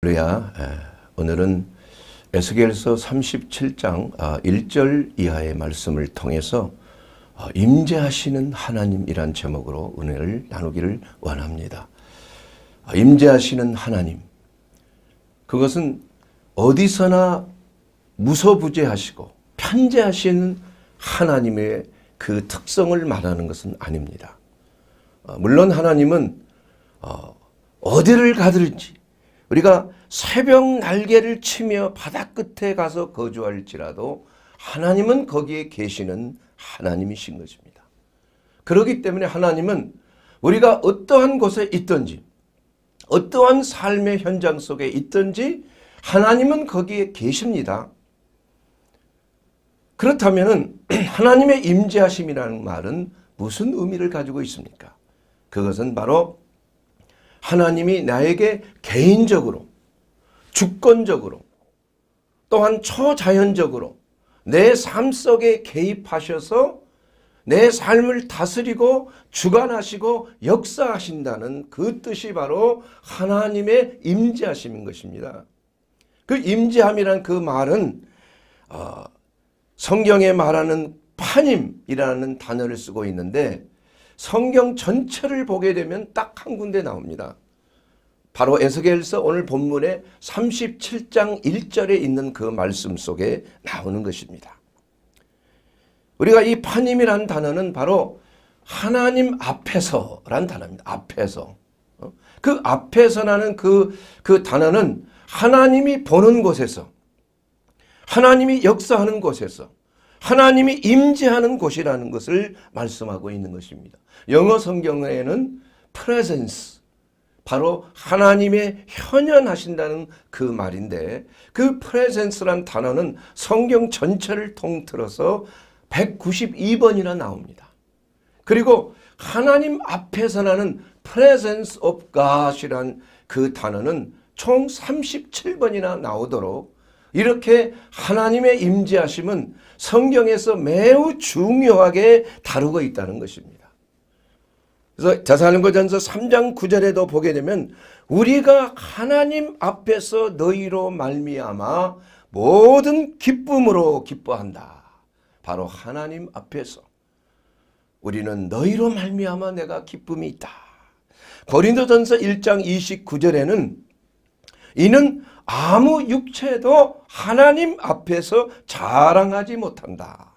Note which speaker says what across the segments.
Speaker 1: 할렐루야. 예. 오늘은 에스겔서 37장 1절 아, 이하의 말씀을 통해서 아, 임재하시는 하나님이란 제목으로 은혜를 나누기를 원합니다. 아, 임재하시는 하나님. 그것은 어디서나 무소부재하시고 편재하신 하나님의 그 특성을 말하는 것은 아닙니다. 물론 하나님은 어, 어디를 가든지 우리가 새벽 날개를 치며 바다 끝에 가서 거주할지라도 하나님은 거기에 계시는 하나님이신 것입니다. 그러기 때문에 하나님은 우리가 어떠한 곳에 있든지 어떠한 삶의 현장 속에 있든지 하나님은 거기에 계십니다. 그렇다면 하나님의 임재하심이라는 말은 무슨 의미를 가지고 있습니까? 그것은 바로 하나님이 나에게 개인적으로 주권적으로 또한 초자연적으로 내 삶 속에 개입하셔서 내 삶을 다스리고 주관하시고 역사하신다는 그 뜻이 바로 하나님의 임재하심인 것입니다. 그 임재함이란 그 말은 어, 성경에 말하는 파님이라는 단어를 쓰고 있는데 성경 전체를 보게 되면 딱 한 군데 나옵니다. 바로 에스겔서 오늘 본문의 37장 1절에 있는 그 말씀 속에 나오는 것입니다. 우리가 이파님이라는 단어는 바로 하나님 앞에서란 단어입니다. 앞에서. 어? 그앞에서나는 그, 그 단어는 하나님이 보는 곳에서 하나님이 역사하는 곳에서 하나님이 임재하는 곳이라는 것을 말씀하고 있는 것입니다. 영어 성경에는 presence 바로 하나님의 현현하신다는 그 말인데 그 presence란 단어는 성경 전체를 통틀어서 192번이나 나옵니다. 그리고 하나님 앞에서 나는 presence of God이란 그 단어는 총 37번이나 나오도록 이렇게 하나님의 임재하심은 성경에서 매우 중요하게 다루고 있다는 것입니다. 그래서 자살한전서 3장 9절에도 보게 되면 우리가 하나님 앞에서 너희로 말미암아 모든 기쁨으로 기뻐한다. 바로 하나님 앞에서 우리는 너희로 말미암아 내가 기쁨이 있다. 고린도전서 1장 29절에는 이는 아무 육체도 하나님 앞에서 자랑하지 못한다.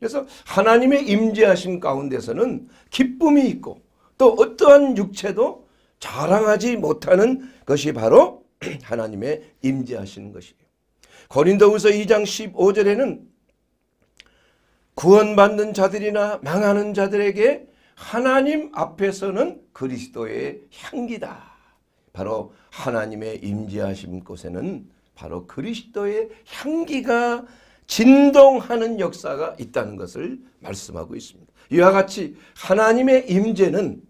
Speaker 1: 그래서 하나님의 임재하심 가운데서는 기쁨이 있고 또 어떠한 육체도 자랑하지 못하는 것이 바로 하나님의 임재하시는 것이에요. 고린도후서 2장 15절에는 구원받는 자들이나 망하는 자들에게 하나님 앞에서는 그리스도의 향기다. 바로 하나님의 임재하심 곳에는 바로 그리스도의 향기가 진동하는 역사가 있다는 것을 말씀하고 있습니다. 이와 같이 하나님의 임재는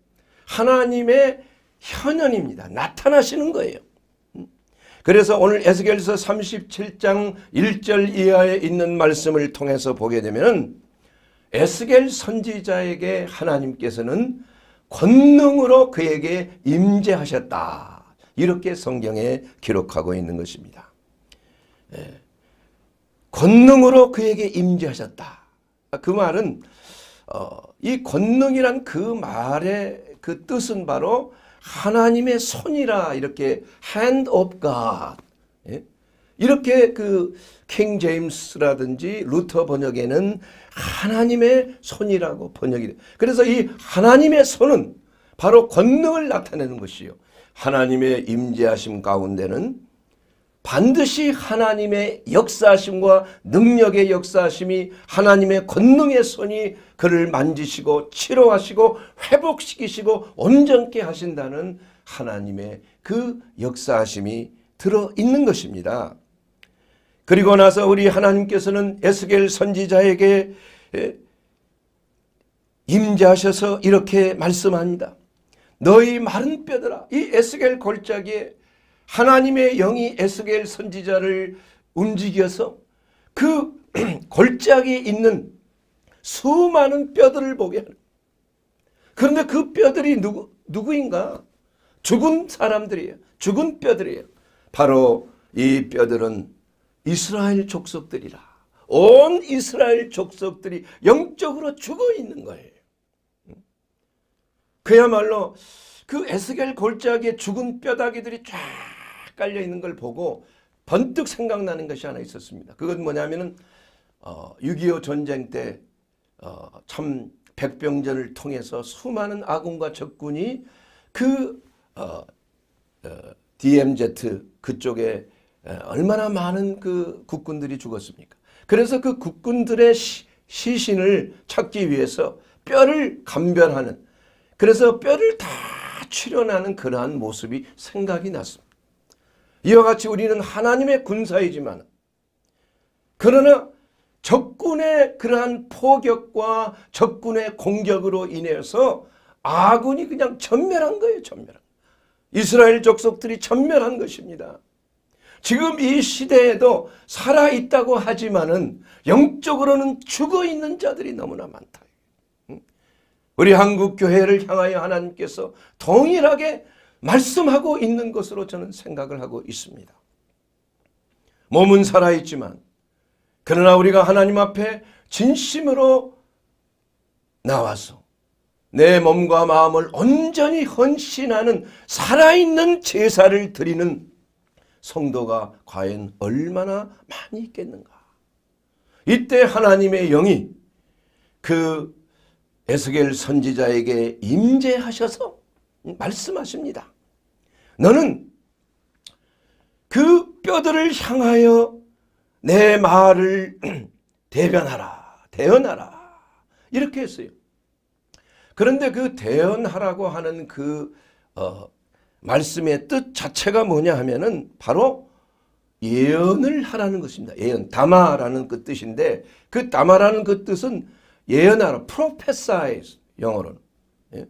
Speaker 1: 하나님의 현현입니다. 나타나시는 거예요. 그래서 오늘 에스겔서 37장 1절 이하에 있는 말씀을 통해서 보게 되면 에스겔 선지자에게 하나님께서는 권능으로 그에게 임재하셨다. 이렇게 성경에 기록하고 있는 것입니다. 예. 권능으로 그에게 임재하셨다. 그 말은 어, 이 권능이란 그 말의 그 뜻은 바로 하나님의 손이라 이렇게 hand of God 예? 이렇게 그 킹 제임스라든지 루터 번역에는 하나님의 손이라고 번역이 돼. 그래서 이 하나님의 손은 바로 권능을 나타내는 것이요. 하나님의 임재하심 가운데는 반드시 하나님의 역사심과 하 능력의 역사심이 하 하나님의 권능의 손이 그를 만지시고 치료하시고 회복시키시고 온전케 하신다는 하나님의 그 역사심이 하 들어 있는 것입니다. 그리고 나서 우리 하나님께서는 에스겔 선지자에게 임재하셔서 이렇게 말씀합니다. 너희 마른 뼈들아 이 에스겔 골짜기에 하나님의 영이 에스겔 선지자를 움직여서 그 골짜기에 있는 수많은 뼈들을 보게 하는 그런데 그 뼈들이 누구, 누구인가? 죽은 사람들이에요. 죽은 뼈들이에요. 바로 이 뼈들은 이스라엘 족속들이라. 온 이스라엘 족속들이 영적으로 죽어 있는 거예요. 그야말로 그 에스겔 골짜기에 죽은 뼈다귀들이 쫙 깔려 있는 걸 보고 번뜩 생각나는 것이 하나 있었습니다. 그건 뭐냐면은 어, 6.25 전쟁 때참 어, 백병전을 통해서 수많은 아군과 적군이 그 어, 어, DMZ 그쪽에 얼마나 많은 그 국군들이 죽었습니까? 그래서 그 국군들의 시, 신을 찾기 위해서 뼈를 감별하는 그래서 뼈를 다 출현하는 그러한 모습이 생각이 났습니다. 이와 같이 우리는 하나님의 군사이지만 그러나 적군의 그러한 포격과 적군의 공격으로 인해서 아군이 그냥 전멸한 거예요. 전멸한. 이스라엘 족속들이 전멸한 것입니다. 지금 이 시대에도 살아있다고 하지만은 영적으로는 죽어있는 자들이 너무나 많다. 우리 한국 교회를 향하여 하나님께서 동일하게 말씀하고 있는 것으로 저는 생각을 하고 있습니다. 몸은 살아있지만 그러나 우리가 하나님 앞에 진심으로 나와서 내 몸과 마음을 온전히 헌신하는 살아있는 제사를 드리는 성도가 과연 얼마나 많이 있겠는가. 이때 하나님의 영이 그 에스겔 선지자에게 임재하셔서 말씀하십니다. 너는 그 뼈들을 향하여 내 말을 대변하라, 대언하라 이렇게 했어요. 그런데 그 대언하라고 하는 그 어, 말씀의 뜻 자체가 뭐냐 하면은 바로 예언을 하라는 것입니다. 예언, 담아라는 그 뜻인데 그 담아라는 그 뜻은 예언하라. 프로페사 h e s 영어로는. 예?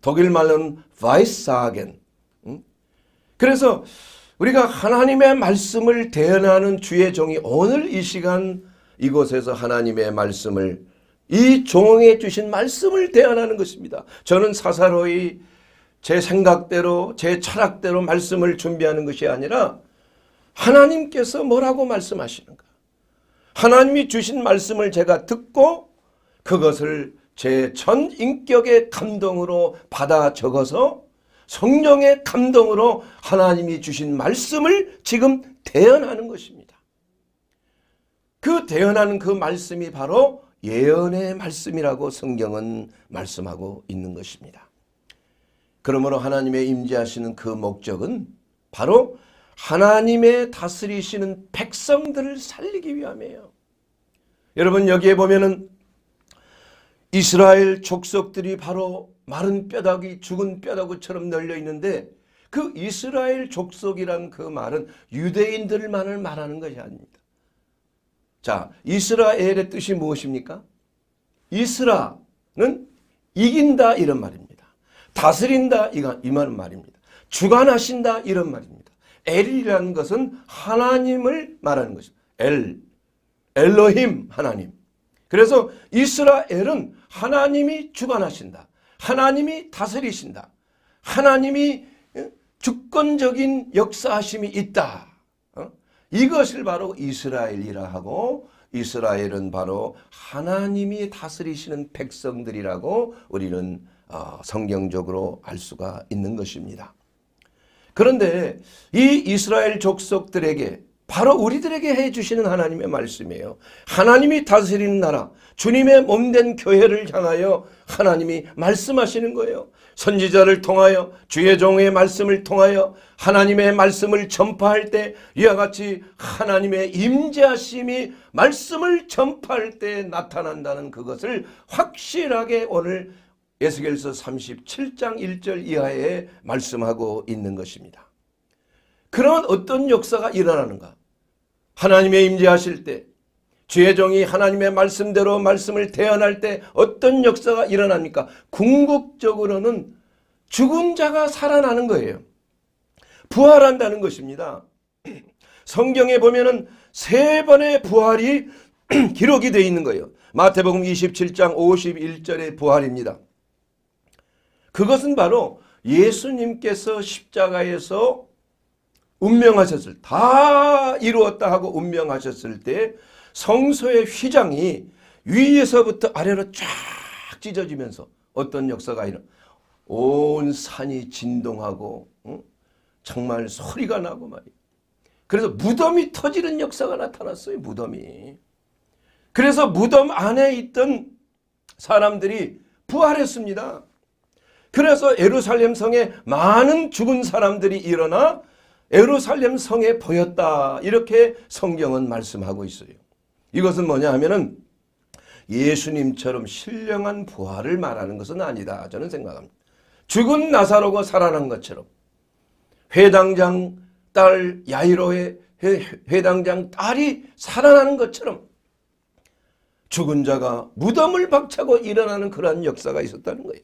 Speaker 1: 독일 말로는 바 e i s 음? 그래서 우리가 하나님의 말씀을 대언하는 주의 종이 오늘 이 시간 이곳에서 하나님의 말씀을 이 종에 주신 말씀을 대언하는 것입니다. 저는 사사로이 제 생각대로 제 철학대로 말씀을 준비하는 것이 아니라 하나님께서 뭐라고 말씀하시는가. 하나님이 주신 말씀을 제가 듣고 그것을 제 전 인격의 감동으로 받아 적어서 성령의 감동으로 하나님이 주신 말씀을 지금 대연하는 것입니다. 그 대연하는 그 말씀이 바로 예언의 말씀이라고 성경은 말씀하고 있는 것입니다. 그러므로 하나님의 임재하시는 그 목적은 바로 하나님의 다스리시는 백성들을 살리기 위함이에요. 여러분 여기에 보면은 이스라엘 족속들이 바로 마른 뼈다귀 죽은 뼈다구처럼 널려 있는데 그 이스라엘 족속이란 그 말은 유대인들만을 말하는 것이 아닙니다. 자 이스라엘의 뜻이 무엇입니까? 이스라는 이긴다 이런 말입니다. 다스린다 이말은 말입니다. 주관하신다 이런 말입니다. 엘이라는 것은 하나님을 말하는 것입니다. 엘, 엘로힘 하나님. 그래서 이스라엘은 하나님이 주관하신다. 하나님이 다스리신다. 하나님이 어, 주권적인 역사하심이 있다. 어? 이것을 바로 이스라엘이라 하고 이스라엘은 바로 하나님이 다스리시는 백성들이라고 우리는 어, 성경적으로 알 수가 있는 것입니다. 그런데 이 이스라엘 족속들에게 바로 우리들에게 해주시는 하나님의 말씀이에요. 하나님이 다스리는 나라, 주님의 몸된 교회를 향하여 하나님이 말씀하시는 거예요. 선지자를 통하여 주의 종의 말씀을 통하여 하나님의 말씀을 전파할 때 이와 같이 하나님의 임재하심이 말씀을 전파할 때 나타난다는 그것을 확실하게 오늘 예수결서 37장 1절 이하에 말씀하고 있는 것입니다. 그러면 어떤 역사가 일어나는가? 하나님의 임재하실 때 죄종이 하나님의 말씀대로 말씀을 대언할 때 어떤 역사가 일어납니까? 궁극적으로는 죽은 자가 살아나는 거예요. 부활한다는 것입니다. 성경에 보면은 세 번의 부활이 기록이 되어 있는 거예요. 마태복음 27장 51절의 부활입니다. 그것은 바로 예수님께서 십자가에서 운명하셨을 다 이루었다 하고 운명하셨을 때 성소의 휘장이 위에서부터 아래로 쫙 찢어지면서 어떤 역사가 아니라 온 산이 진동하고 응? 정말 소리가 나고 말이에요. 그래서 무덤이 터지는 역사가 나타났어요. 무덤이. 그래서 무덤 안에 있던 사람들이 부활했습니다. 그래서 예루살렘 성에 많은 죽은 사람들이 일어나 에루살렘 성에 보였다. 이렇게 성경은 말씀하고 있어요. 이것은 뭐냐 하면은 예수님처럼 신령한 부활을 말하는 것은 아니다. 저는 생각합니다. 죽은 나사로가 살아난 것처럼 회당장 딸 야이로의 회당장 딸이 살아나는 것처럼 죽은 자가 무덤을 박차고 일어나는 그러한 역사가 있었다는 거예요.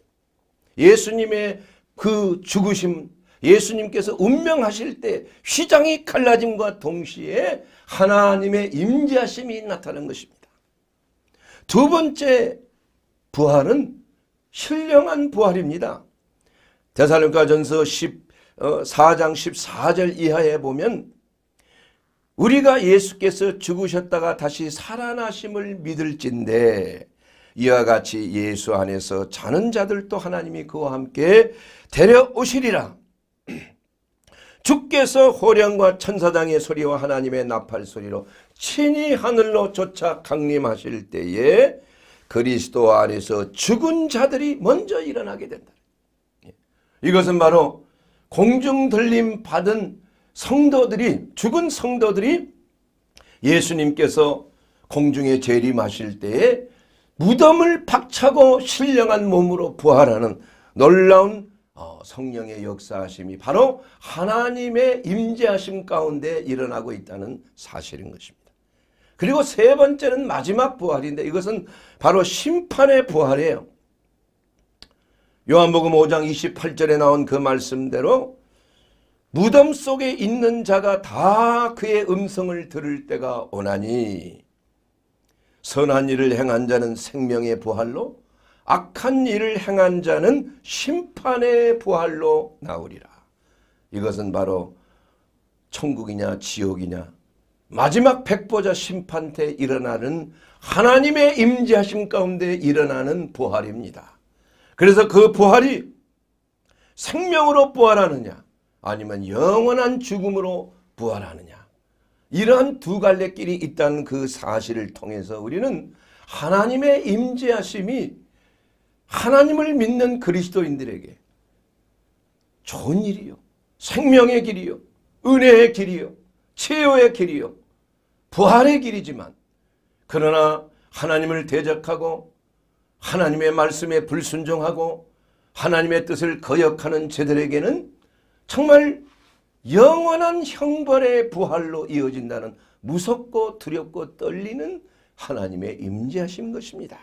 Speaker 1: 예수님의 그 죽으심 예수님께서 운명하실 때 휘장이 갈라짐과 동시에 하나님의 임재하심이 나타난 것입니다. 두 번째 부활은 신령한 부활입니다. 대살로가 전서 14장 어, 14절 이하에 보면 우리가 예수께서 죽으셨다가 다시 살아나심을 믿을진데 이와 같이 예수 안에서 자는 자들도 하나님이 그와 함께 데려오시리라. 주께서 호령과 천사장의 소리와 하나님의 나팔 소리로 친히 하늘로 조차 강림하실 때에 그리스도 안에서 죽은 자들이 먼저 일어나게 된다. 예. 이것은 바로 공중 들림 받은 성도들이 죽은 성도들이 예수님께서 공중에 재림하실 때에 무덤을 박차고 신령한 몸으로 부활하는 놀라운 어, 성령의 역사하심이 바로 하나님의 임재하심 가운데 일어나고 있다는 사실인 것입니다. 그리고 세 번째는 마지막 부활인데 이것은 바로 심판의 부활이에요. 요한복음 5장 28절에 나온 그 말씀대로 무덤 속에 있는 자가 다 그의 음성을 들을 때가 오나니 선한 일을 행한 자는 생명의 부활로 악한 일을 행한 자는 심판의 부활로 나오리라. 이것은 바로 천국이냐 지옥이냐 마지막 백보자 심판 때 일어나는 하나님의 임재하심 가운데 일어나는 부활입니다. 그래서 그 부활이 생명으로 부활하느냐 아니면 영원한 죽음으로 부활하느냐 이러한 두 갈래 길이 있다는 그 사실을 통해서 우리는 하나님의 임재하심이 하나님을 믿는 그리스도인들에게 좋은 일이요. 생명의 길이요. 은혜의 길이요. 최후의 길이요. 부활의 길이지만 그러나 하나님을 대적하고 하나님의 말씀에 불순종하고 하나님의 뜻을 거역하는 죄들에게는 정말 영원한 형벌의 부활로 이어진다는 무섭고 두렵고 떨리는 하나님의 임재하신 것입니다.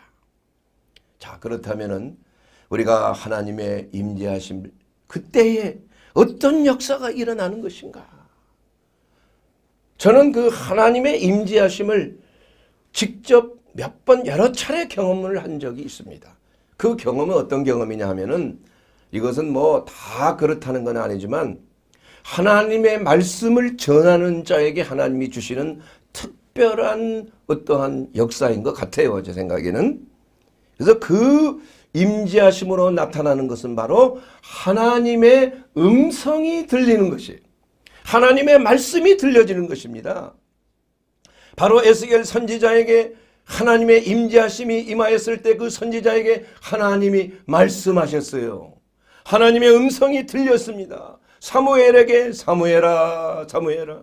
Speaker 1: 자 그렇다면은 우리가 하나님의 임재하심 그때에 어떤 역사가 일어나는 것인가? 저는 그 하나님의 임재하심을 직접 몇 번 여러 차례 경험을 한 적이 있습니다. 그 경험은 어떤 경험이냐 하면은 이것은 뭐 다 그렇다는 건 아니지만 하나님의 말씀을 전하는 자에게 하나님이 주시는 특별한 어떠한 역사인 것 같아요. 제 생각에는. 그래서 그임지하심으로 나타나는 것은 바로 하나님의 음성이 들리는 것이 하나님의 말씀이 들려지는 것입니다. 바로 에스겔 선지자에게 하나님의 임재하심이 임하였을 때 그 선지자에게 하나님이 말씀하셨어요. 하나님의 음성이 들렸습니다. 사무엘에게 사무엘아 사무엘아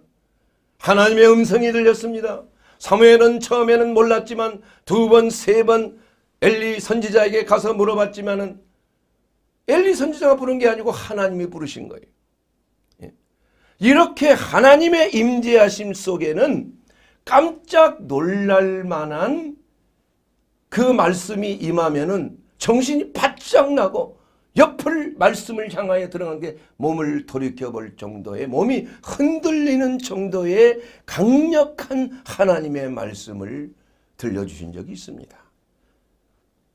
Speaker 1: 하나님의 음성이 들렸습니다. 사무엘은 처음에는 몰랐지만 두 번, 세번 엘리 선지자에게 가서 물어봤지만은 엘리 선지자가 부른 게 아니고 하나님이 부르신 거예요. 예. 이렇게 하나님의 임재하심 속에는 깜짝 놀랄 만한 그 말씀이 임하면은 정신이 바짝 나고 옆을 말씀을 향하여 들어간 게 몸을 돌이켜 볼 정도의 몸이 흔들리는 정도의 강력한 하나님의 말씀을 들려주신 적이 있습니다.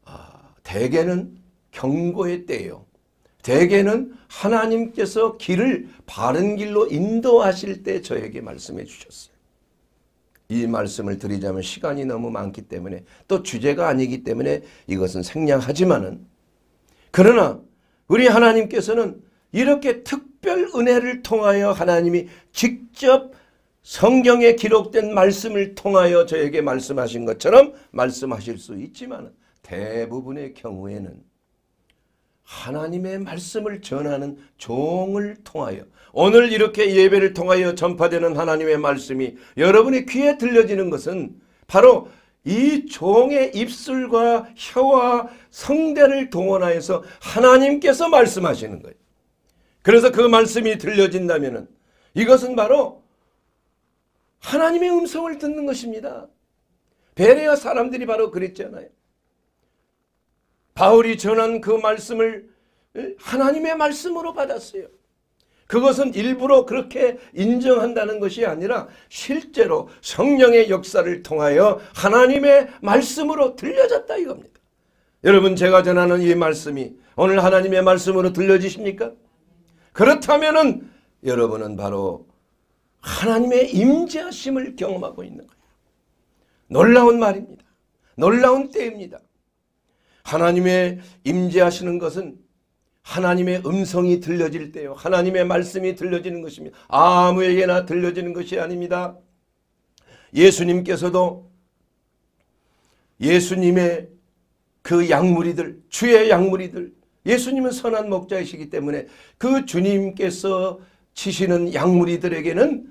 Speaker 1: 아, 대개는 경고의 때예요. 대개는 하나님께서 길을 바른 길로 인도하실 때 저에게 말씀해 주셨어요. 이 말씀을 드리자면 시간이 너무 많기 때문에 또 주제가 아니기 때문에 이것은 생략하지만은 그러나 우리 하나님께서는 이렇게 특별 은혜를 통하여 하나님이 직접 성경에 기록된 말씀을 통하여 저에게 말씀하신 것처럼 말씀하실 수 있지만 대부분의 경우에는 하나님의 말씀을 전하는 종을 통하여 오늘 이렇게 예배를 통하여 전파되는 하나님의 말씀이 여러분의 귀에 들려지는 것은 바로 이 종의 입술과 혀와 성대를 동원하여서 하나님께서 말씀하시는 거예요. 그래서 그 말씀이 들려진다면 이것은 바로 하나님의 음성을 듣는 것입니다. 베레아 사람들이 바로 그랬잖아요. 바울이 전한 그 말씀을 하나님의 말씀으로 받았어요. 그것은 일부러 그렇게 인정한다는 것이 아니라 실제로 성령의 역사를 통하여 하나님의 말씀으로 들려졌다 이겁니다. 여러분 제가 전하는 이 말씀이 오늘 하나님의 말씀으로 들려지십니까? 그렇다면은 여러분은 바로 하나님의 임재하심을 경험하고 있는 거예요. 놀라운 말입니다. 놀라운 때입니다. 하나님의 임재하시는 것은 하나님의 음성이 들려질 때요. 하나님의 말씀이 들려지는 것입니다. 아무에게나 들려지는 것이 아닙니다. 예수님께서도 예수님의 그 양무리들, 주의 양무리들, 예수님은 선한 목자이시기 때문에 그 주님께서 치시는 양무리들에게는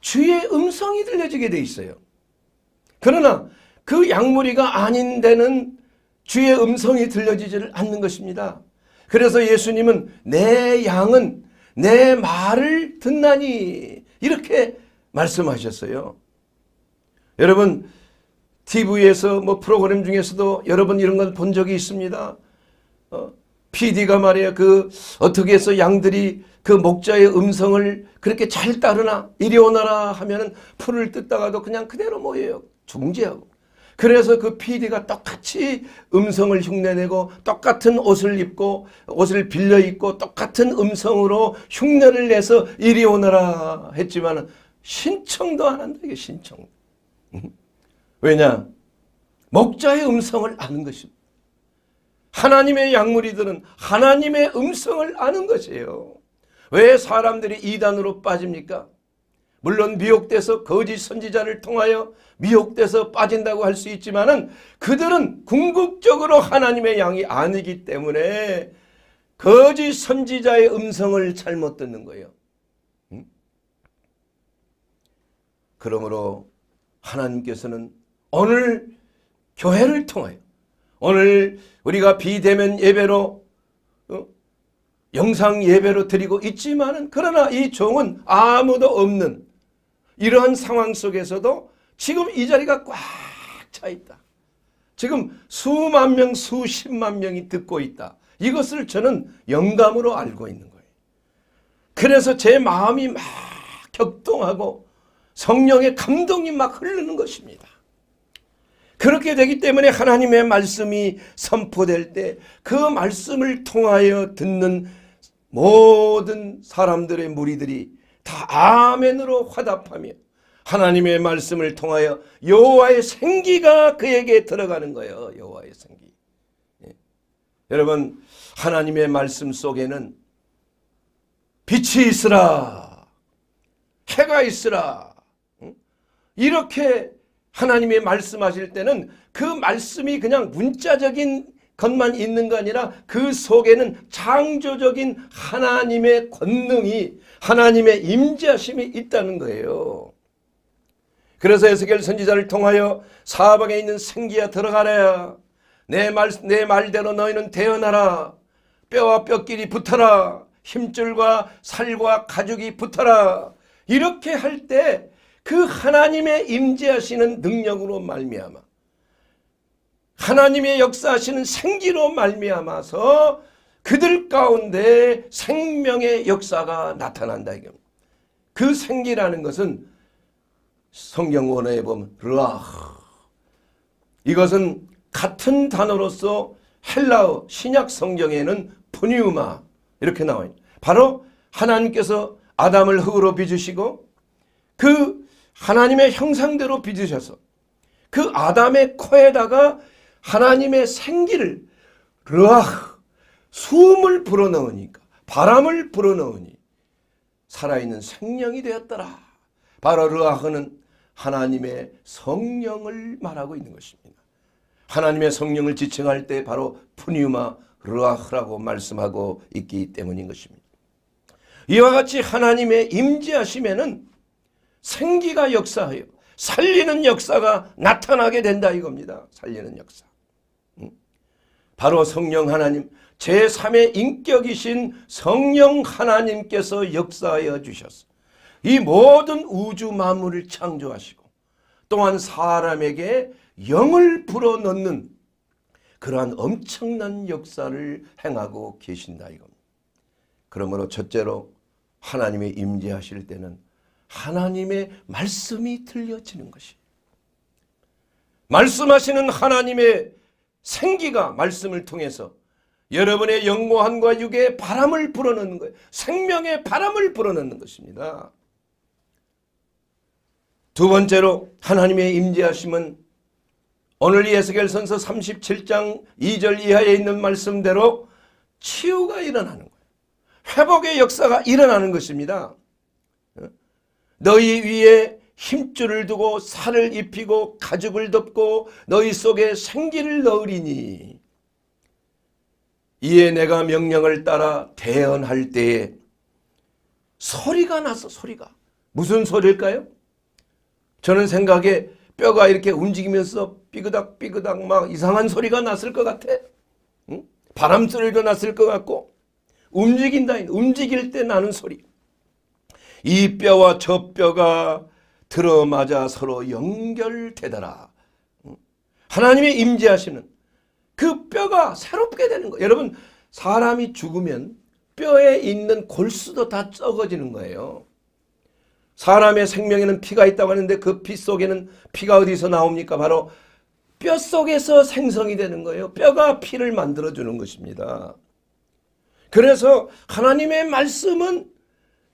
Speaker 1: 주의 음성이 들려지게 돼 있어요. 그러나 그 양무리가 아닌 데는 주의 음성이 들려지지를 않는 것입니다. 그래서 예수님은 내 양은 내 말을 듣나니 이렇게 말씀하셨어요. 여러분 TV에서 뭐 프로그램 중에서도 여러 번 이런 건본 적이 있습니다. 어, PD가 말이야 그 어떻게 해서 양들이 그 목자의 음성을 그렇게 잘 따르나 이리 오너라 하면은 풀을 뜯다가도 그냥 그대로 모여요. 중지하고 그래서 그 PD가 똑같이 음성을 흉내내고 똑같은 옷을 입고 옷을 빌려 입고 똑같은 음성으로 흉내를 내서 이리 오너라 했지만 신청도 안 한다 이게 신청. 음. 왜냐? 목자의 음성을 아는 것입니다. 하나님의 약물이들은 하나님의 음성을 아는 것이에요. 왜 사람들이 이단으로 빠집니까? 물론 미혹돼서 거짓 선지자를 통하여 미혹돼서 빠진다고 할 수 있지만 은 그들은 궁극적으로 하나님의 양이 아니기 때문에 거짓 선지자의 음성을 잘못 듣는 거예요. 음? 그러므로 하나님께서는 오늘 교회를 통하여 오늘 우리가 비대면 예배로 어? 영상 예배로 드리고 있지만은 그러나 이 종은 아무도 없는 이러한 상황 속에서도 지금 이 자리가 꽉 차 있다. 지금 수만 명, 수십만 명이 듣고 있다. 이것을 저는 영감으로 알고 있는 거예요. 그래서 제 마음이 막 격동하고 성령의 감동이 막 흐르는 것입니다. 그렇게 되기 때문에 하나님의 말씀이 선포될 때 그 말씀을 통하여 듣는 모든 사람들의 무리들이 다 아멘으로 화답하며 하나님의 말씀을 통하여 여호와의 생기가 그에게 들어가는 거예요. 여호와의 생기. 예. 여러분 하나님의 말씀 속에는 빛이 있으라 해가 있으라 이렇게 하나님의 말씀하실 때는 그 말씀이 그냥 문자적인 것만 있는 거 아니라 그 속에는 창조적인 하나님의 권능이 하나님의 임재하심이 있다는 거예요. 그래서 에스겔 선지자를 통하여 사방에 있는 생기야 들어가라. 내, 말, 내 말대로 너희는 대어나라. 뼈와 뼈끼리 붙어라. 힘줄과 살과 가죽이 붙어라. 이렇게 할 때 그 하나님의 임재하시는 능력으로 말미암아 하나님의 역사하시는 생기로 말미암아서 그들 가운데 생명의 역사가 나타난다 이겁니다. 그 생기라는 것은 성경 원어에 보면 르아 이것은 같은 단어로서 헬라어 신약 성경에는 푸니우마 이렇게 나와요. 바로 하나님께서 아담을 흙으로 빚으시고 그 하나님의 형상대로 빚으셔서 그 아담의 코에다가 하나님의 생기를 르아흐 숨을 불어넣으니까 바람을 불어넣으니 살아있는 생명이 되었더라. 바로 르아흐는 하나님의 성령을 말하고 있는 것입니다. 하나님의 성령을 지칭할 때 바로 푸니우마 르아흐라고 말씀하고 있기 때문인 것입니다. 이와 같이 하나님의 임재하심에는 생기가 역사하여 살리는 역사가 나타나게 된다 이겁니다. 살리는 역사. 바로 성령 하나님 제3의 인격이신 성령 하나님께서 역사하여 주셨어. 이 모든 우주 만물을 창조하시고 또한 사람에게 영을 불어넣는 그러한 엄청난 역사를 행하고 계신다 이겁니다. 그러므로 첫째로 하나님의 임재하실 때는 하나님의 말씀이 들려지는 것이 말씀하시는 하나님의 생기가 말씀을 통해서 여러분의 영광과 육의 바람을 불어넣는 거예요. 생명의 바람을 불어넣는 것입니다. 두 번째로 하나님의 임재하심은 오늘 예수겔 선서 37장 2절 이하에 있는 말씀대로 치유가 일어나는 거예요. 회복의 역사가 일어나는 것입니다. 어? 너희 위에 힘줄을 두고 살을 입히고 가죽을 덮고 너희 속에 생기를 넣으리니 이에 내가 명령을 따라 대언할 때에 소리가 났어 소리가 무슨 소리일까요? 저는 생각에 뼈가 이렇게 움직이면서 삐그닥삐그닥 막 이상한 소리가 났을 것 같아 응? 바람 소리가 났을 것 같고 움직인다 움직일 때 나는 소리 이 뼈와 저 뼈가 들어맞아 서로 연결되더라. 하나님의 임재하시는 그 뼈가 새롭게 되는 거예요. 여러분 사람이 죽으면 뼈에 있는 골수도 다 썩어지는 거예요. 사람의 생명에는 피가 있다고 하는데 그 피 속에는 피가 어디서 나옵니까? 바로 뼈 속에서 생성이 되는 거예요. 뼈가 피를 만들어주는 것입니다. 그래서 하나님의 말씀은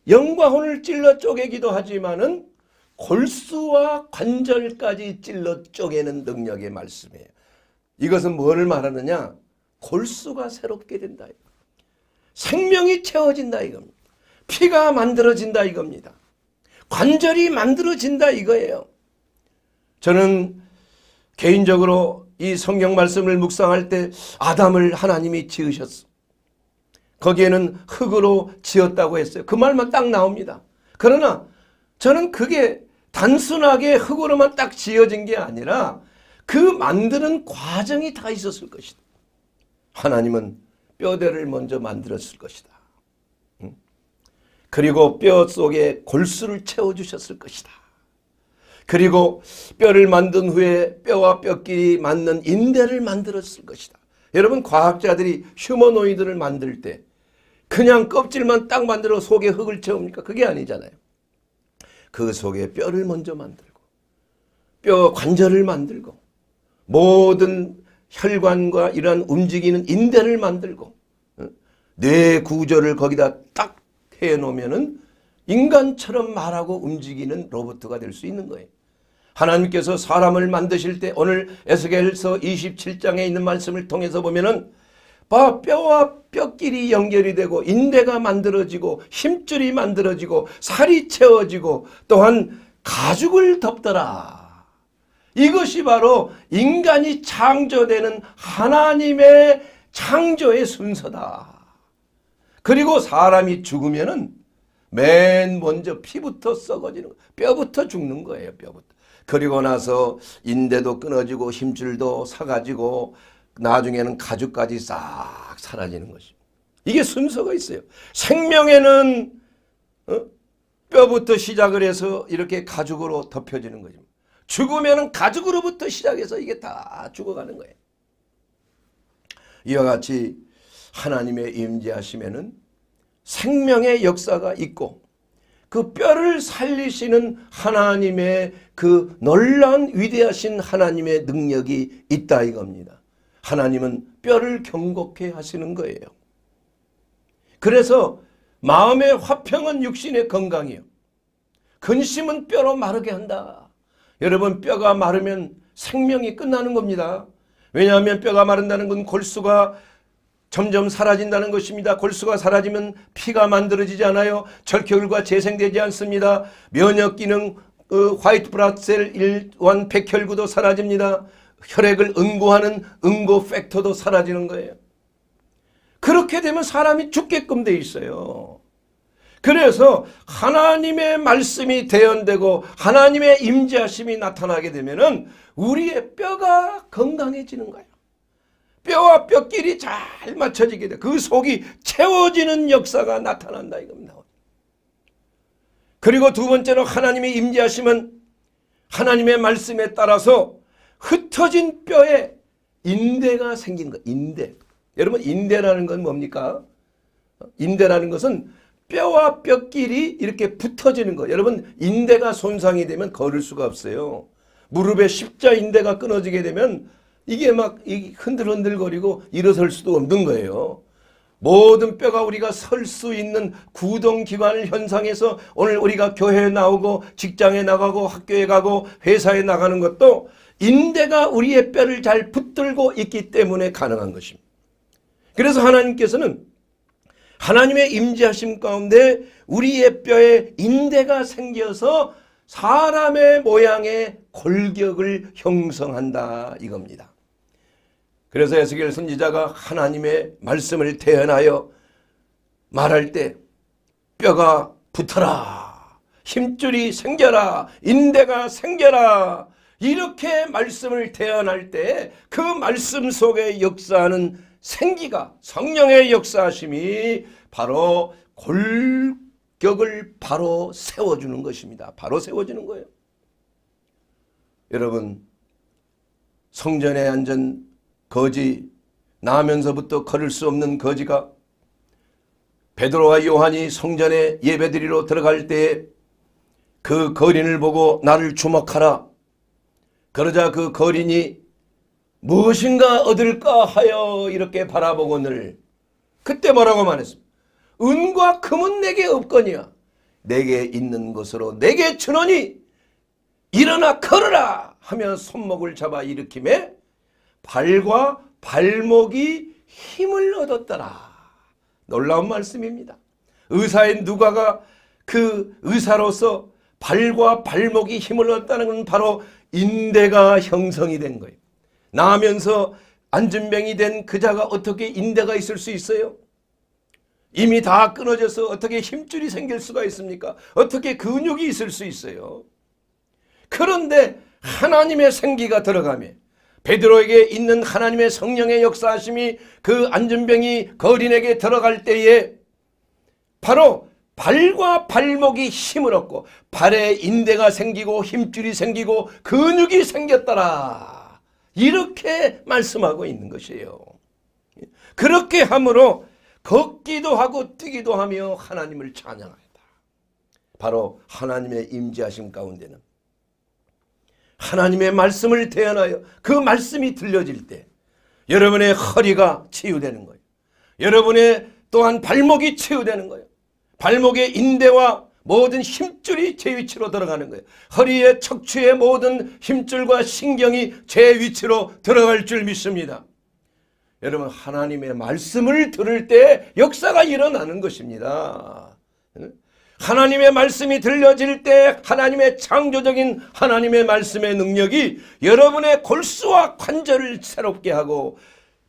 Speaker 1: 영과 혼을 찔러 쪼개기도 하지만은 골수와 관절까지 찔러 쪼개는 능력의 말씀이에요. 이것은 뭐를 말하느냐? 골수가 새롭게 된다. 생명이 채워진다 이겁니다. 피가 만들어진다 이겁니다. 관절이 만들어진다 이거예요. 저는 개인적으로 이 성경 말씀을 묵상할 때 아담을 하나님이 지으셨어. 거기에는 흙으로 지었다고 했어요. 그 말만 딱 나옵니다. 그러나 저는 그게 단순하게 흙으로만 딱 지어진 게 아니라 그 만드는 과정이 다 있었을 것이다. 하나님은 뼈대를 먼저 만들었을 것이다. 그리고 뼈 속에 골수를 채워주셨을 것이다. 그리고 뼈를 만든 후에 뼈와 뼈끼리 맞는 인대를 만들었을 것이다. 여러분 과학자들이 휴머노이드를 만들 때 그냥 껍질만 딱 만들어 속에 흙을 채웁니까? 그게 아니잖아요. 그 속에 뼈를 먼저 만들고 뼈 관절을 만들고 모든 혈관과 이러한 움직이는 인대를 만들고 뇌 구조를 거기다 딱 해놓으면 인간처럼 말하고 움직이는 로봇가 될 수 있는 거예요. 하나님께서 사람을 만드실 때 오늘 에스겔서 27장에 있는 말씀을 통해서 보면은 뼈와 뼈끼리 연결이 되고 인대가 만들어지고 힘줄이 만들어지고 살이 채워지고 또한 가죽을 덮더라. 이것이 바로 인간이 창조되는 하나님의 창조의 순서다. 그리고 사람이 죽으면은 맨 먼저 피부터 썩어지는 뼈부터 죽는 거예요. 뼈부터. 그리고 나서 인대도 끊어지고 힘줄도 사가지고 나중에는 가죽까지 싹 사라지는 것입니다. 이게 순서가 있어요. 생명에는 어? 뼈부터 시작을 해서 이렇게 가죽으로 덮여지는 거죠. 죽으면 가죽으로부터 시작해서 이게 다 죽어가는 거예요. 이와 같이 하나님의 임재하심에는 생명의 역사가 있고 그 뼈를 살리시는 하나님의 그 놀라운 위대하신 하나님의 능력이 있다 이겁니다. 하나님은 뼈를 경곡해 하시는 거예요. 그래서 마음의 화평은 육신의 건강이요. 근심은 뼈로 마르게 한다. 여러분 뼈가 마르면 생명이 끝나는 겁니다. 왜냐하면 뼈가 마른다는 건 골수가 점점 사라진다는 것입니다. 골수가 사라지면 피가 만들어지지 않아요. 절혈과 재생되지 않습니다. 면역 기능, 어, 화이트 브라셀 일완 백혈구도 사라집니다. 혈액을 응고하는 응고 팩터도 사라지는 거예요. 그렇게 되면 사람이 죽게끔 돼 있어요. 그래서 하나님의 말씀이 대연되고 하나님의 임재하심이 나타나게 되면은 우리의 뼈가 건강해지는 거예요. 뼈와 뼈끼리 잘 맞춰지게 돼. 그 속이 채워지는 역사가 나타난다 이겁니다. 그리고 두 번째로 하나님의 임재하심은 하나님의 말씀에 따라서 흩어진 뼈에 인대가 생긴 거 인대. 여러분 인대라는 건 뭡니까? 인대라는 것은 뼈와 뼈끼리 이렇게 붙어지는 거. 여러분 인대가 손상이 되면 걸을 수가 없어요. 무릎에 십자 인대가 끊어지게 되면 이게 막 흔들흔들거리고 일어설 수도 없는 거예요. 모든 뼈가 우리가 설 수 있는 구동기관을 현상에서 오늘 우리가 교회에 나오고 직장에 나가고 학교에 가고 회사에 나가는 것도 인대가 우리의 뼈를 잘 붙들고 있기 때문에 가능한 것입니다. 그래서 하나님께서는 하나님의 임재하심 가운데 우리의 뼈에 인대가 생겨서 사람의 모양의 골격을 형성한다 이겁니다. 그래서 에스겔 선지자가 하나님의 말씀을 대연하여 말할 때 뼈가 붙어라 힘줄이 생겨라 인대가 생겨라 이렇게 말씀을 대안할 때 그 말씀 속에 역사하는 생기가 성령의 역사하심이 바로 골격을 바로 세워주는 것입니다. 바로 세워지는 거예요. 여러분 성전에 앉은 거지 나면서부터 걸을 수 없는 거지가 베드로와 요한이 성전에 예배드리러 들어갈 때 그 거린을 보고 나를 주목하라 그러자 그 거린이 무엇인가 얻을까 하여 이렇게 바라보고늘 그때 뭐라고말 했습니다. 은과 금은 내게 없거니와 내게 있는 것으로 내게 주노니 일어나 걸으라 하며 손목을 잡아 일으킴에 발과 발목이 힘을 얻었더라. 놀라운 말씀입니다. 의사인 누가가 그 의사로서 발과 발목이 힘을 얻었다는 건 바로 인대가 형성이 된 거예요. 나면서 안전병이 된 그자가 어떻게 인대가 있을 수 있어요? 이미 다 끊어져서 어떻게 힘줄이 생길 수가 있습니까? 어떻게 근육이 있을 수 있어요? 그런데 하나님의 생기가 들어가며 베드로에게 있는 하나님의 성령의 역사하심이 그 안전병이 거린에게 들어갈 때에 바로 발과 발목이 힘을 얻고 발에 인대가 생기고 힘줄이 생기고 근육이 생겼더라. 이렇게 말씀하고 있는 것이에요. 그렇게 함으로 걷기도 하고 뛰기도 하며 하나님을 찬양하다 바로 하나님의 임재하심 가운데는 하나님의 말씀을 대안하여 그 말씀이 들려질 때 여러분의 허리가 치유되는 거예요. 여러분의 또한 발목이 치유되는 거예요. 발목의 인대와 모든 힘줄이 제 위치로 들어가는 거예요. 허리의 척추의 모든 힘줄과 신경이 제 위치로 들어갈 줄 믿습니다. 여러분 하나님의 말씀을 들을 때 역사가 일어나는 것입니다. 하나님의 말씀이 들려질 때 하나님의 창조적인 하나님의 말씀의 능력이 여러분의 골수와 관절을 새롭게 하고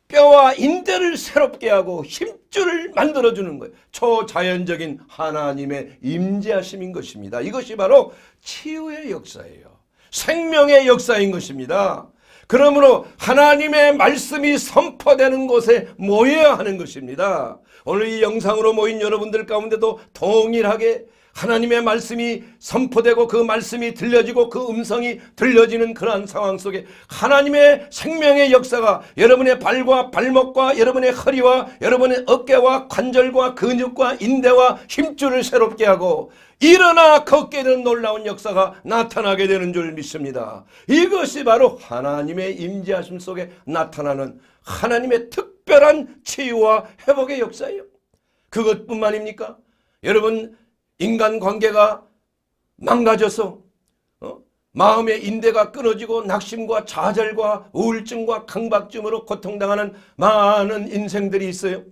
Speaker 1: 뼈와 인대를 새롭게 하고 힘줄을 만들어주는 거예요. 초자연적인 하나님의 임재하심인 것입니다. 이것이 바로 치유의 역사예요. 생명의 역사인 것입니다. 그러므로 하나님의 말씀이 선포되는 곳에 모여야 하는 것입니다. 오늘 이 영상으로 모인 여러분들 가운데도 동일하게 하나님의 말씀이 선포되고 그 말씀이 들려지고 그 음성이 들려지는 그러한 상황 속에 하나님의 생명의 역사가 여러분의 발과 발목과 여러분의 허리와 여러분의 어깨와 관절과 근육과 인대와 힘줄을 새롭게 하고 일어나 걷게 되는 놀라운 역사가 나타나게 되는 줄 믿습니다. 이것이 바로 하나님의 임재하심 속에 나타나는 하나님의 특 특별한 치유와 회복의 역사예요. 그것뿐만입니까? 여러분 인간관계가 망가져서 어? 마음의 인대가 끊어지고 낙심과 좌절과 우울증과 강박증으로 고통당하는 많은 인생들이 있어요.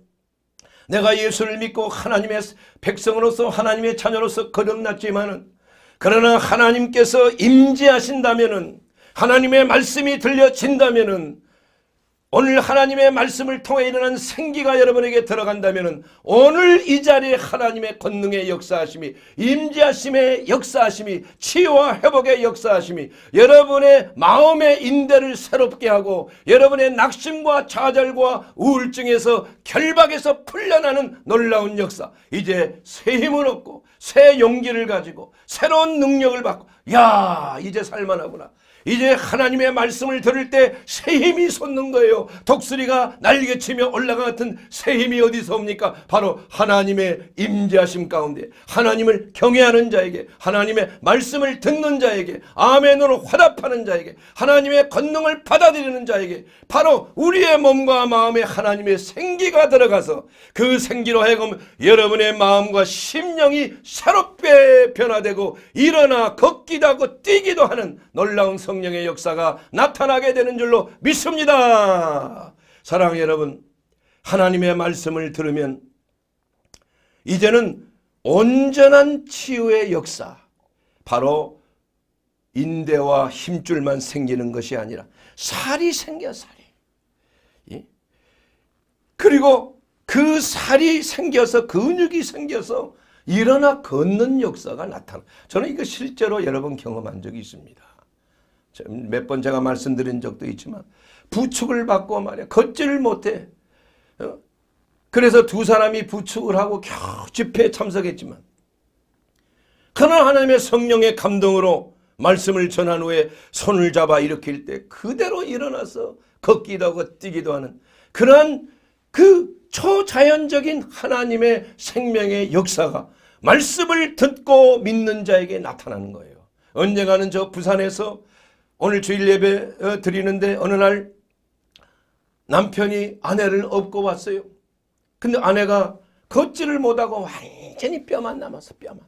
Speaker 1: 내가 예수를 믿고 하나님의 백성으로서 하나님의 자녀로서 거듭났지만은 그러나 하나님께서 임재하신다면은 하나님의 말씀이 들려진다면은 오늘 하나님의 말씀을 통해 일어난 생기가 여러분에게 들어간다면 오늘 이 자리에 하나님의 권능의 역사하심이 임재하심의 역사하심이 치유와 회복의 역사하심이 여러분의 마음의 인대를 새롭게 하고 여러분의 낙심과 좌절과 우울증에서 결박에서 풀려나는 놀라운 역사 이제 새 힘을 얻고 새 용기를 가지고 새로운 능력을 받고 야 이제 살만하구나 이제 하나님의 말씀을 들을 때 새 힘이 솟는 거예요. 독수리가 날개치며 올라가 같은 새 힘이 어디서 옵니까? 바로 하나님의 임재하심 가운데 하나님을 경외하는 자에게 하나님의 말씀을 듣는 자에게 아멘으로 화답하는 자에게 하나님의 권능을 받아들이는 자에게 바로 우리의 몸과 마음에 하나님의 생기가 들어가서 그 생기로 하여금 여러분의 마음과 심령이 새롭게 변화되고 일어나 걷기도 하고 뛰기도 하는 놀라운 성 성령의 역사가 나타나게 되는 줄로 믿습니다. 사랑 여러분 하나님의 말씀을 들으면 이제는 온전한 치유의 역사 바로 인대와 힘줄만 생기는 것이 아니라 살이 생겨 살이 예? 그리고 그 살이 생겨서 그 근육이 생겨서 일어나 걷는 역사가 나타나 저는 이거 실제로 여러 번 경험한 적이 있습니다. 몇번 제가 말씀드린 적도 있지만 부축을 받고 말이야 걷지를 못해. 어? 그래서 두 사람이 부축을 하고 겨우 집회에 참석했지만 그러나 하나님의 성령의 감동으로 말씀을 전한 후에 손을 잡아 일으킬 때 그대로 일어나서 걷기도 하고 뛰기도 하는 그러한 그 초자연적인 하나님의 생명의 역사가 말씀을 듣고 믿는 자에게 나타나는 거예요. 언젠가는 저 부산에서 오늘 주일 예배 어, 드리는데 어느 날 남편이 아내를 업고 왔어요. 근데 아내가 걷지를 못하고 완전히 뼈만 남았어 뼈만.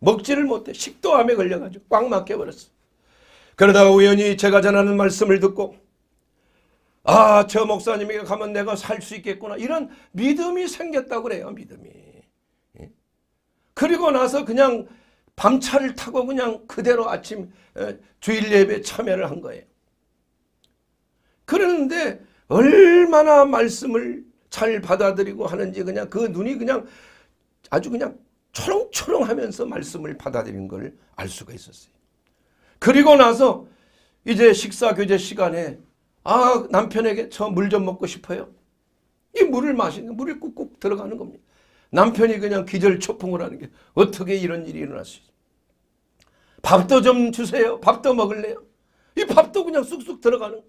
Speaker 1: 먹지를 못해 식도암에 걸려가지고 꽉 막혀버렸어. 그러다가 우연히 제가 전하는 말씀을 듣고
Speaker 2: 아 저
Speaker 1: 목사님에게 가면 내가 살 수 있겠구나 이런 믿음이 생겼다고 그래요 믿음이. 예? 그리고 나서 그냥 밤차를 타고 그냥 그대로 아침 주일 예배에 참여를 한 거예요. 그러는데 얼마나 말씀을 잘 받아들이고 하는지 그냥 그 눈이 그냥 아주 그냥 초롱초롱하면서 말씀을 받아들인 걸 알 수가 있었어요. 그리고 나서 이제 식사 교제 시간에 아 남편에게 저 물 좀 먹고 싶어요. 이 물을 마시는 물이 꾹꾹 들어가는 겁니다. 남편이 그냥 기절초풍을 하는 게 어떻게 이런 일이 일어날 수 있어요. 밥도 좀 주세요. 밥도 먹을래요. 이 밥도 그냥 쑥쑥 들어가는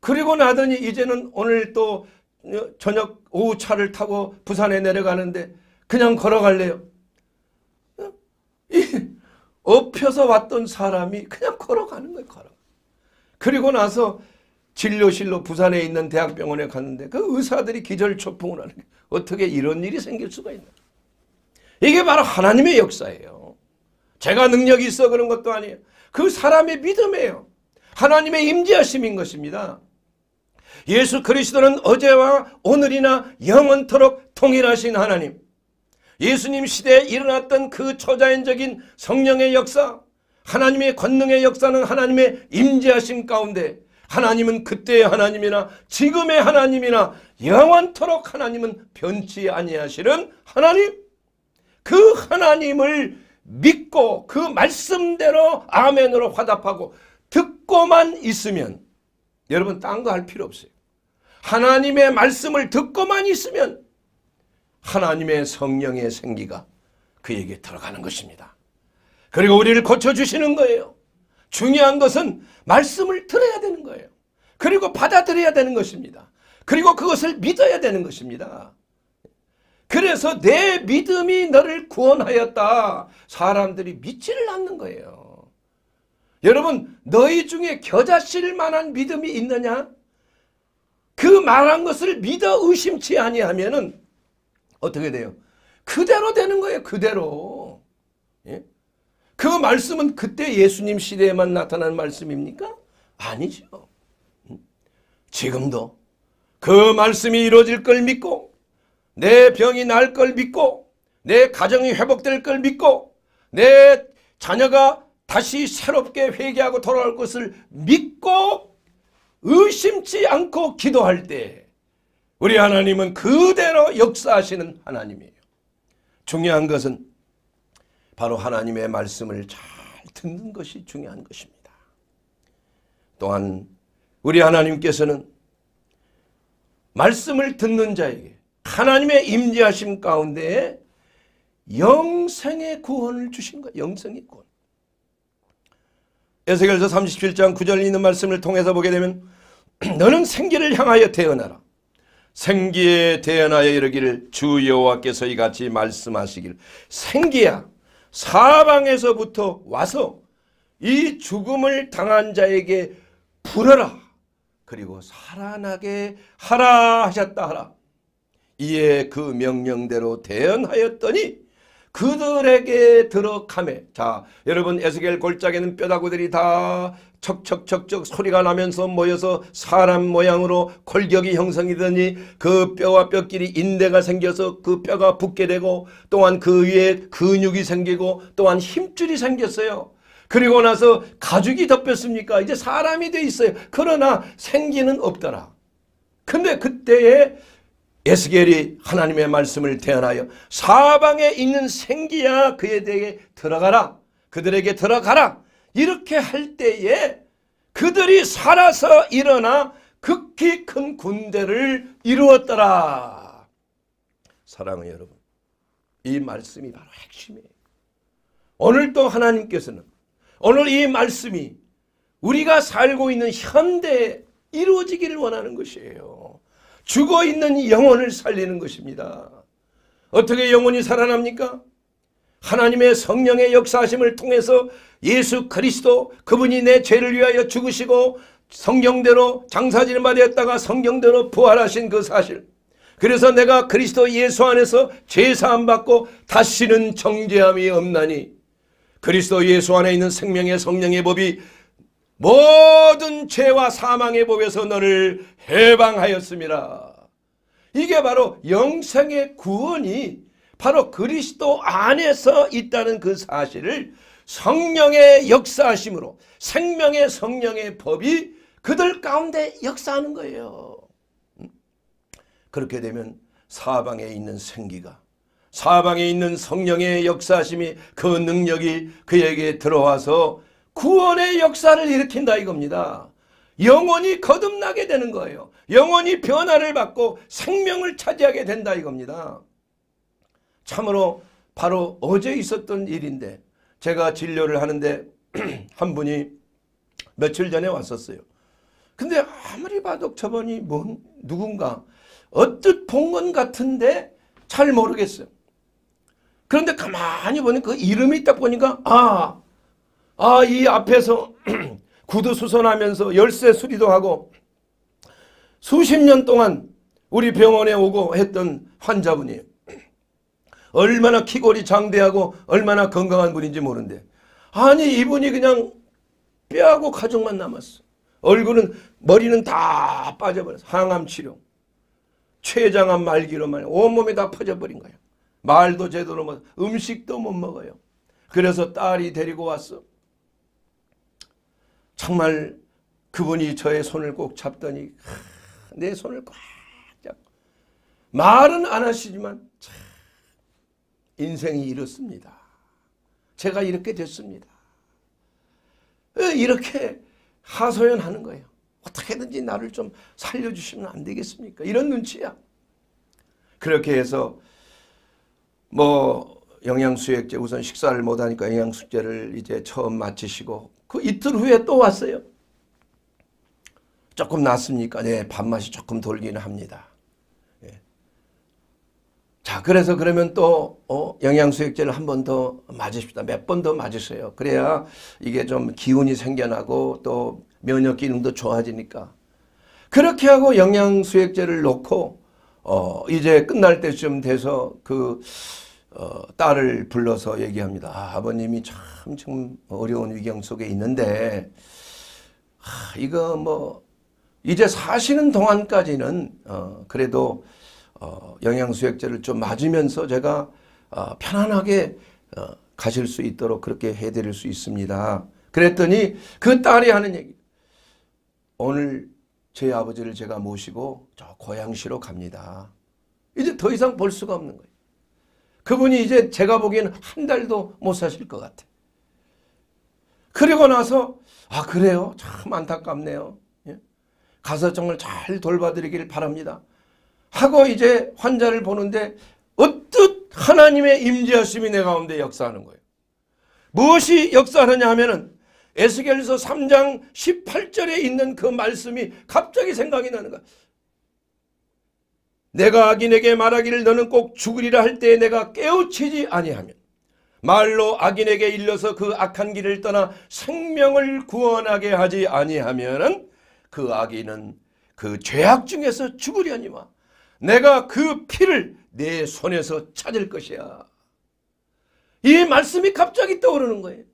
Speaker 1: 그리고 나더니 이제는 오늘 또 저녁 오후 차를 타고 부산에 내려가는데 그냥 걸어갈래요. 이 엎혀서 왔던 사람이 그냥 걸어가는 거예요. 걸어. 그리고 나서 진료실로 부산에 있는 대학병원에 갔는데 그 의사들이 기절초풍을 하는 게 어떻게 이런 일이 생길 수가 있나. 이게 바로 하나님의 역사예요. 제가 능력이 있어 그런 것도 아니에요. 그 사람의 믿음이에요. 하나님의 임재하심인 것입니다. 예수 그리스도는 어제와 오늘이나 영원토록 통일하신 하나님. 예수님 시대에 일어났던 그 초자연적인 성령의 역사, 하나님의 권능의 역사는 하나님의 임재하심 가운데 하나님은 그때의 하나님이나 지금의 하나님이나 영원토록 하나님은 변치 아니하시는 하나님 그 하나님을 믿고 그 말씀대로 아멘으로 화답하고 듣고만 있으면 여러분 딴 거 할 필요 없어요. 하나님의 말씀을 듣고만 있으면 하나님의 성령의 생기가 그에게 들어가는 것입니다. 그리고 우리를 고쳐주시는 거예요. 중요한 것은 말씀을 들어야 되는 거예요. 그리고 받아들여야 되는 것입니다. 그리고 그것을 믿어야 되는 것입니다. 그래서 내 믿음이 너를 구원하였다. 사람들이 믿지를 않는 거예요. 여러분 너희 중에 겨자실 만한 믿음이 있느냐? 그 말한 것을 믿어 의심치 아니하면 은 어떻게 돼요? 그대로 되는 거예요. 그대로. 그 말씀은 그때 예수님 시대에만 나타난 말씀입니까? 아니죠. 음? 지금도 그 말씀이 이루어질 걸 믿고 내 병이 날 걸 믿고 내 가정이 회복될 걸 믿고 내 자녀가 다시 새롭게 회개하고 돌아올 것을 믿고 의심치 않고 기도할 때 우리 하나님은 그대로 역사하시는 하나님이에요. 중요한 것은 바로 하나님의 말씀을 잘 듣는 것이 중요한 것입니다. 또한 우리 하나님께서는 말씀을 듣는 자에게 하나님의 임재하심 가운데 영생의 구원을 주신 것, 영생의 구원. 에스겔서 37장 9절에 있는 말씀을 통해서 보게 되면 너는 생기를 향하여 태어나라. 생기에 태어나여 이르기를 주 여호와께서 이같이 말씀하시기 생기야 사방에서부터 와서 이 죽음을 당한 자에게 부어라 그리고 살아나게 하라 하셨다 하라. 이에 그 명령대로 대언하였더니 그들에게 들어감에 자 여러분 에스겔 골짜기는 뼈다구들이 다 척척척척 소리가 나면서 모여서 사람 모양으로 골격이 형성이 되니 그 뼈와 뼈끼리 인대가 생겨서 그 뼈가 붓게 되고 또한 그 위에 근육이 생기고 또한 힘줄이 생겼어요. 그리고 나서 가죽이 덮였습니까? 이제 사람이 돼 있어요. 그러나 생기는 없더라. 근데 그때에 에스겔이 하나님의 말씀을 대언하여 사방에 있는 생기야 그에 대해 들어가라. 그들에게 들어가라. 이렇게 할 때에 그들이 살아서 일어나 극히 큰 군대를 이루었더라. 사랑해 여러분, 이 말씀이 바로 핵심이에요. 오늘도 하나님께서는 오늘 이 말씀이 우리가 살고 있는 현대에 이루어지기를 원하는 것이에요. 죽어 있는 영혼을 살리는 것입니다. 어떻게 영혼이 살아납니까? 하나님의 성령의 역사하심을 통해서 예수 그리스도 그분이 내 죄를 위하여 죽으시고 성경대로 장사질 말이었다가 성경대로 부활하신 그 사실 그래서 내가 그리스도 예수 안에서 죄사함 받고 다시는 정죄함이 없나니 그리스도 예수 안에 있는 생명의 성령의 법이 모든 죄와 사망의 법에서 너를 해방하였습니다. 이게 바로 영생의 구원이 바로 그리스도 안에서 있다는 그 사실을 성령의 역사하심으로 생명의 성령의 법이 그들 가운데 역사하는 거예요. 그렇게 되면 사방에 있는 생기가 사방에 있는 성령의 역사심이 그 능력이 그에게 들어와서 구원의 역사를 일으킨다 이겁니다. 영원히 거듭나게 되는 거예요. 영원히 변화를 받고 생명을 차지하게 된다 이겁니다. 참으로 바로 어제 있었던 일인데 제가 진료를 하는데 한 분이 며칠 전에 왔었어요. 근데 아무리 봐도 저번이 뭔 누군가 어뜻 본 건 같은데 잘 모르겠어요. 그런데 가만히 보니 그 이름이 딱 보니까 아, 아이 앞에서 구두 수선하면서 열쇠 수리도 하고 수십 년 동안 우리 병원에 오고 했던 환자분이에요. 얼마나 키골이 장대하고 얼마나 건강한 분인지 모른데 아니 이분이 그냥 뼈하고 가죽만 남았어. 얼굴은 머리는 다 빠져버렸어. 항암 치료. 췌장암 말기로만 온몸이 다 퍼져버린 거야. 말도 제대로 못 음식도 못 먹어요. 그래서 딸이 데리고 왔어. 정말 그분이 저의 손을 꼭 잡더니 하, 내 손을 꽉 잡고 말은 안 하시지만 인생이 이렇습니다. 제가 이렇게 됐습니다. 이렇게 하소연하는 거예요. 어떻게든지 나를 좀 살려주시면 안 되겠습니까? 이런 눈치야. 그렇게 해서 뭐 영양수액제 우선 식사를 못하니까 영양수액제를 이제 처음 마치시고 그 이틀 후에 또 왔어요. 조금 낫습니까? 네, 밥맛이 조금 돌기는 합니다. 자, 그래서 그러면 또 어, 영양수액제를 한 번 더 맞으십니다. 몇 번 더 맞으세요. 그래야 이게 좀 기운이 생겨나고 또 면역 기능도 좋아지니까. 그렇게 하고 영양수액제를 놓고 어, 이제 끝날 때쯤 돼서 그 어, 딸을 불러서 얘기합니다. 아, 아버님이 참지 어려운 위경 속에 있는데 아, 이거 뭐 이제 사시는 동안까지는 어, 그래도 어, 영양수액제를 좀 맞으면서 제가 어, 편안하게 어, 가실 수 있도록 그렇게 해드릴 수 있습니다. 그랬더니 그 딸이 하는 얘기 오늘 저희 아버지를 제가 모시고 저고향시로 갑니다. 이제 더 이상 볼 수가 없는 거예요. 그분이 이제 제가 보기에는 한 달도 못 사실 것 같아요. 그리고 나서 아 그래요? 참 안타깝네요. 예? 가서 정말 잘 돌봐드리길 바랍니다. 하고 이제 환자를 보는데 어뜻 하나님의 임재하심이 내 가운데 역사하는 거예요. 무엇이 역사하느냐 하면은 에스겔서 3장 18절에 있는 그 말씀이 갑자기 생각이 나는 거야. 내가 악인에게 말하기를 너는 꼭 죽으리라 할 때에 내가 깨우치지 아니하면 말로 악인에게 일러서 그 악한 길을 떠나 생명을 구원하게 하지 아니하면은 그 악인은 그 죄악 중에서 죽으려니와 내가 그 피를 내 손에서 찾을 것이야. 이 말씀이 갑자기 떠오르는 거예요.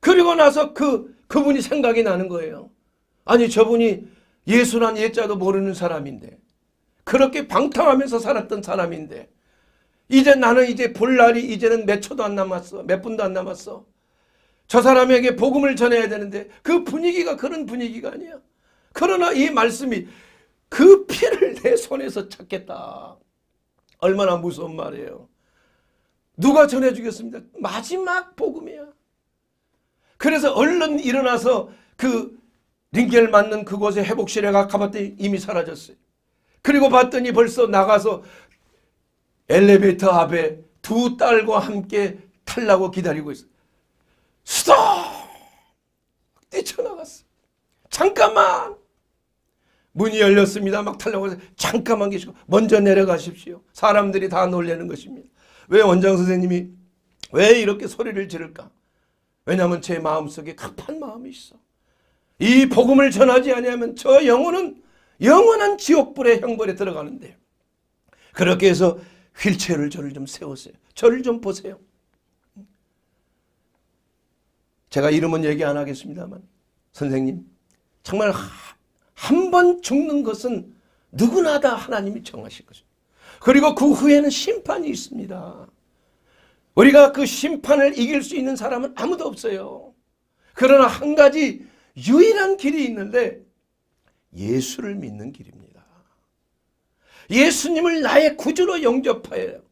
Speaker 1: 그리고 나서 그, 그분이 생각이 나는 거예요. 아니, 저분이 예수란 예자도 모르는 사람인데, 그렇게 방탕하면서 살았던 사람인데, 이제 나는 이제 볼 날이 이제는 몇 초도 안 남았어. 몇 분도 안 남았어. 저 사람에게 복음을 전해야 되는데, 그 분위기가 그런 분위기가 아니야. 그러나 이 말씀이 그 피를 내 손에서 찾겠다. 얼마나 무서운 말이에요. 누가 전해주겠습니다. 마지막 복음이야. 그래서 얼른 일어나서 그 링겔 맞는 그곳에 회복실에 가봤더니 이미 사라졌어요. 그리고 봤더니 벌써 나가서 엘리베이터 앞에 두 딸과 함께 탈라고 기다리고 있어요. 스톱! 뛰쳐나갔어. 요 잠깐만! 문이 열렸습니다. 막 탈려고 해서 잠깐만 계시고 먼저 내려가십시오. 사람들이 다 놀라는 것입니다. 왜 원장 선생님이 왜 이렇게 소리를 지를까? 왜냐하면 제 마음속에 급한 마음이 있어. 이 복음을 전하지 아니하면 저 영혼은 영원한 지옥불의 형벌에 들어가는데 그렇게 해서 휠체어를 저를 좀 세우세요. 저를 좀 보세요. 제가 이름은 얘기 안 하겠습니다만 선생님 정말 한번 죽는 것은 누구나 다 하나님이 정하실 것입니다. 그리고 그 후에는 심판이 있습니다. 우리가 그 심판을 이길 수 있는 사람은 아무도 없어요. 그러나 한 가지 유일한 길이 있는데 예수를 믿는 길입니다. 예수님을 나의 구주로 영접하여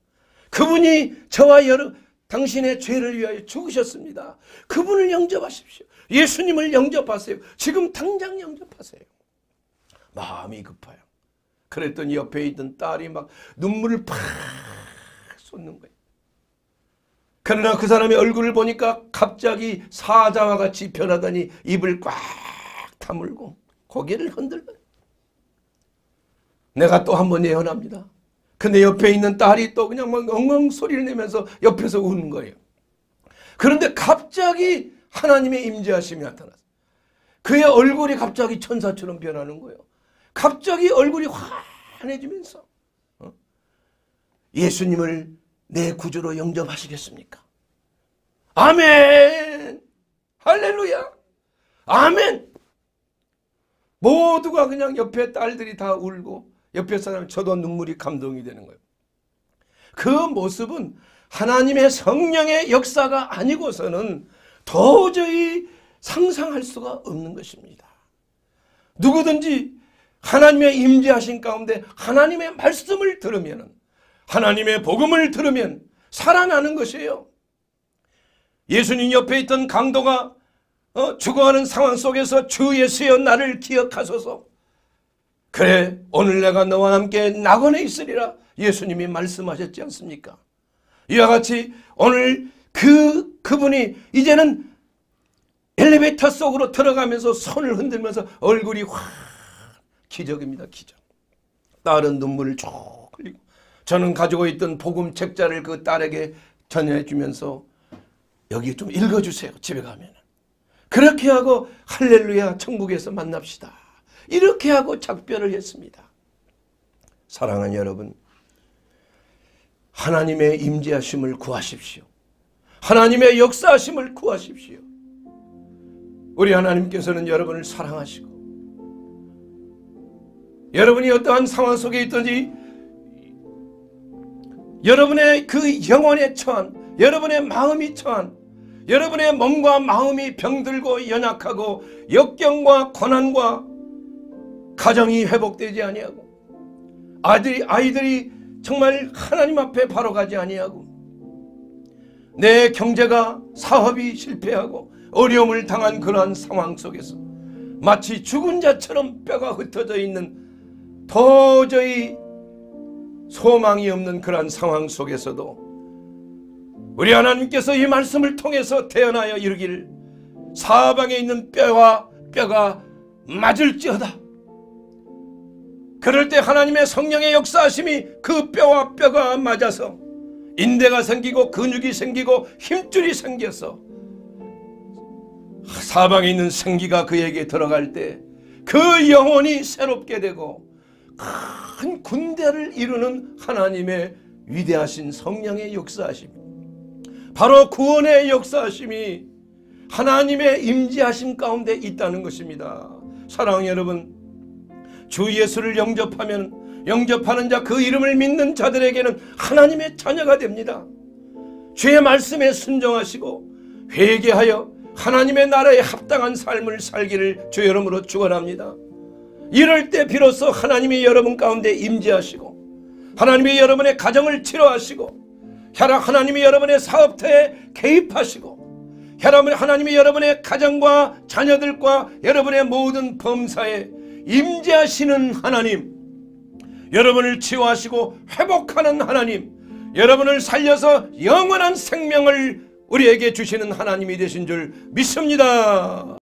Speaker 1: 그분이 저와 여러 당신의 죄를 위하여 죽으셨습니다. 그분을 영접하십시오. 예수님을 영접하세요. 지금 당장 영접하세요. 마음이 급해요. 그랬더니 옆에 있던 딸이 막 눈물을 팍 쏟는 거예요. 그러나 그 사람의 얼굴을 보니까 갑자기 사자와 같이 변하다니 입을 꽉 다물고 고개를 흔들고 내가 또 한 번 예언합니다. 근데 옆에 있는 딸이 또 그냥 막 엉엉 소리를 내면서 옆에서 우는 거예요. 그런데 갑자기 하나님의 임재하심이 나타났어요. 그의 얼굴이 갑자기 천사처럼 변하는 거예요. 갑자기 얼굴이 환해지면서 어? 예수님을 내 구주로 영접하시겠습니까?
Speaker 2: 아멘!
Speaker 1: 할렐루야! 아멘! 모두가 그냥 옆에 딸들이 다 울고 옆에 사람 저도 눈물이 감동이 되는 거예요. 그 모습은 하나님의 성령의 역사가 아니고서는 도저히 상상할 수가 없는 것입니다. 누구든지 하나님의 임재하신 가운데 하나님의 말씀을 들으면 하나님의 복음을 들으면 살아나는 것이에요. 예수님 옆에 있던 강도가 어, 죽어가는 상황 속에서 주 예수여 나를 기억하소서. 그래 오늘 내가 너와 함께 낙원에 있으리라 예수님이 말씀하셨지 않습니까? 이와 같이 오늘 그 그분이 이제는 엘리베이터 속으로 들어가면서 손을 흔들면서 얼굴이 확 기적입니다. 기적. 딸은 눈물을 쭉 흘리고 저는 가지고 있던 복음 책자를 그 딸에게 전해 주면서 여기 좀 읽어주세요. 집에 가면. 그렇게 하고 할렐루야 천국에서 만납시다. 이렇게 하고 작별을 했습니다. 사랑하는 여러분 하나님의 임재하심을 구하십시오. 하나님의 역사하심을 구하십시오. 우리 하나님께서는 여러분을 사랑하시고 여러분이 어떠한 상황 속에 있든지 여러분의 그 영혼에 처한 여러분의 마음이 처한 여러분의 몸과 마음이 병들고 연약하고 역경과 고난과 가정이 회복되지 아니하고 아들이 아이들이 정말 하나님 앞에 바로 가지 아니하고 내 경제가 사업이 실패하고 어려움을 당한 그러한 상황 속에서 마치 죽은 자처럼 뼈가 흩어져 있는 도저히 소망이 없는 그러한 상황 속에서도 우리 하나님께서 이 말씀을 통해서 태어나여 이르길 사방에 있는 뼈와 뼈가 맞을지어다. 그럴 때 하나님의 성령의 역사하심이 그 뼈와 뼈가 맞아서 인대가 생기고 근육이 생기고 힘줄이 생겨서 사방에 있는 생기가 그에게 들어갈 때 그 영혼이 새롭게 되고 큰 군대를 이루는 하나님의 위대하신 성령의 역사하심 바로 구원의 역사하심이 하나님의 임재하심 가운데 있다는 것입니다. 사랑 여러분 주 예수를 영접하면 영접하는 자 그 이름을 믿는 자들에게는 하나님의 자녀가 됩니다. 주의 말씀에 순종하시고 회개하여 하나님의 나라에 합당한 삶을 살기를 주여름으로 축원합니다. 이럴 때 비로소 하나님이 여러분 가운데 임재하시고 하나님이 여러분의 가정을 치료하시고 하나님이 여러분의 사업터에 개입하시고 하나님이 여러분의 가정과 자녀들과 여러분의 모든 범사에 임재하시는 하나님 여러분을 치유하시고 회복하는 하나님 여러분을 살려서 영원한 생명을 우리에게 주시는 하나님이 되신 줄 믿습니다.